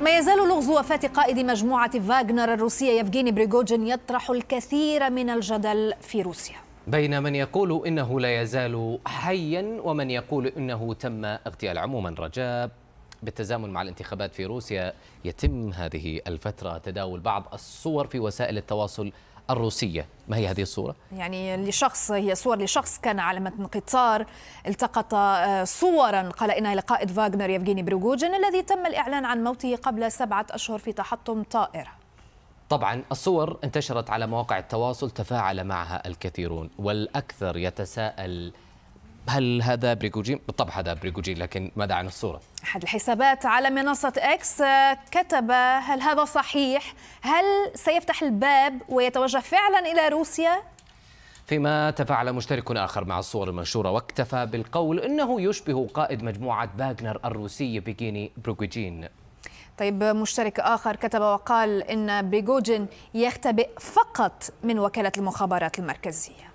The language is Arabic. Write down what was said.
ما يزال لغز وفاة قائد مجموعة فاغنر الروسية يفغيني بريغوجين يطرح الكثير من الجدل في روسيا بين من يقول إنه لا يزال حيا ومن يقول إنه تم اغتيال عموما رجاء بالتزامن مع الانتخابات في روسيا يتم هذه الفترة تداول بعض الصور في وسائل التواصل الروسية ما هي هذه الصورة؟ يعني لشخص هي صور لشخص كان على متن قطار التقط آه، صورا قال إنها لقائد فاغنر يفغيني بروجوجين الذي تم الإعلان عن موته قبل سبعة أشهر في تحطم طائرة طبعا الصور انتشرت على مواقع التواصل تفاعل معها الكثيرون والأكثر يتساءل هل هذا بريغوجين؟ بالطبع هذا بريغوجين لكن ماذا عن الصورة؟ أحد الحسابات على منصة إكس آه، كتب هل هذا صحيح؟ هل سيفتح الباب ويتوجه فعلا إلى روسيا؟ فيما تفاعل مشترك آخر مع الصور المنشورة واكتفى بالقول أنه يشبه قائد مجموعة باغنر الروسي بيكيني بريغوجين طيب مشترك آخر كتب وقال إن بيغوجين يختبئ فقط من وكالة المخابرات المركزية